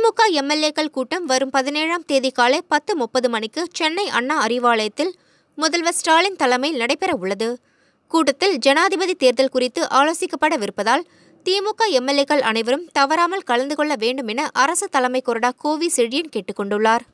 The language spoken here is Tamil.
திமுக எம்எல்ஏக்கள் கூட்டம் வரும் பதினேழாம் தேதி காலை பத்து முப்பது மணிக்கு சென்னை அண்ணா அறிவாலயத்தில் முதல்வர் ஸ்டாலின் தலைமையில் நடைபெற உள்ளது கூட்டத்தில் ஜனாதிபதி தேர்தல் குறித்து ஆலோசிக்கப்படவிருப்பதால் திமுக எம்எல்ஏக்கள் அனைவரும் தவறாமல் கலந்து கொள்ள வேண்டும் என அரசு தலைமை கொறடா கோவி செழியன் கேட்டுக்கொண்டுள்ளார்